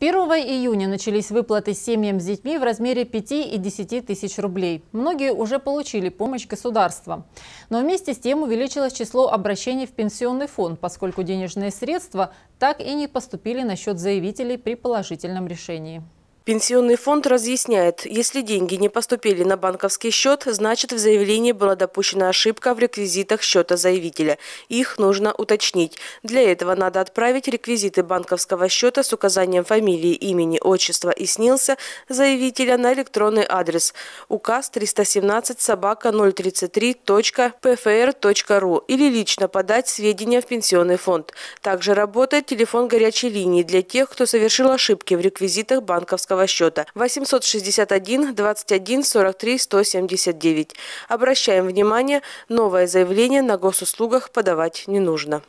1 июня начались выплаты семьям с детьми в размере 5 и 10 тысяч рублей. Многие уже получили помощь государства. Но вместе с тем увеличилось число обращений в пенсионный фонд, поскольку денежные средства так и не поступили на счет заявителей при положительном решении. Пенсионный фонд разъясняет, если деньги не поступили на банковский счет, значит в заявлении была допущена ошибка в реквизитах счета заявителя. Их нужно уточнить. Для этого надо отправить реквизиты банковского счета с указанием фамилии, имени, отчества и снился заявителя на электронный адрес указ 317 собака 033.pfr.ru или лично подать сведения в пенсионный фонд. Также работает телефон горячей линии для тех, кто совершил ошибки в реквизитах банковского банковского счета 861 21 43 179. Обращаем внимание, новое заявление на госуслугах подавать не нужно.